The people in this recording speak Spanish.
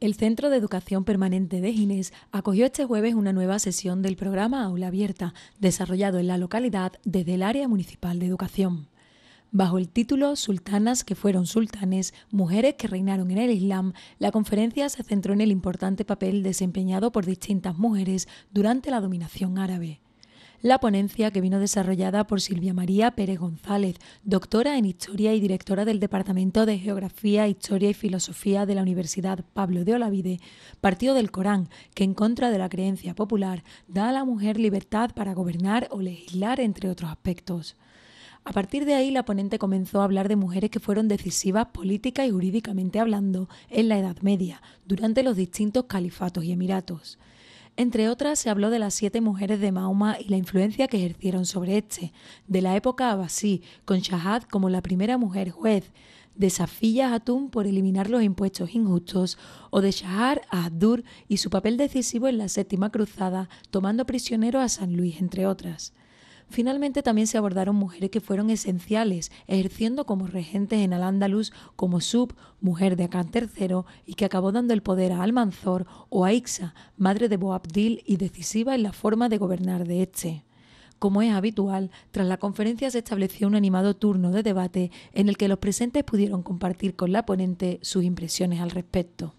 El Centro de Educación Permanente de Ginés acogió este jueves una nueva sesión del programa Aula Abierta, desarrollado en la localidad desde el Área Municipal de Educación. Bajo el título Sultanas que fueron sultanes, mujeres que reinaron en el Islam, la conferencia se centró en el importante papel desempeñado por distintas mujeres durante la dominación árabe la ponencia que vino desarrollada por Silvia María Pérez González, doctora en Historia y directora del Departamento de Geografía, Historia y Filosofía de la Universidad Pablo de Olavide, partió del Corán, que en contra de la creencia popular da a la mujer libertad para gobernar o legislar, entre otros aspectos. A partir de ahí, la ponente comenzó a hablar de mujeres que fueron decisivas política y jurídicamente hablando en la Edad Media, durante los distintos califatos y emiratos. Entre otras, se habló de las siete mujeres de Mahoma y la influencia que ejercieron sobre este, de la época Abbasí, con Shahad como la primera mujer juez, de Safiya Hatun por eliminar los impuestos injustos, o de Shahar a Abdur y su papel decisivo en la Séptima Cruzada, tomando prisionero a San Luis, entre otras. Finalmente también se abordaron mujeres que fueron esenciales, ejerciendo como regentes en al andalus como Sub, mujer de Acán III, y que acabó dando el poder a Almanzor o a Ixa, madre de Boabdil y decisiva en la forma de gobernar de este. Como es habitual, tras la conferencia se estableció un animado turno de debate en el que los presentes pudieron compartir con la ponente sus impresiones al respecto.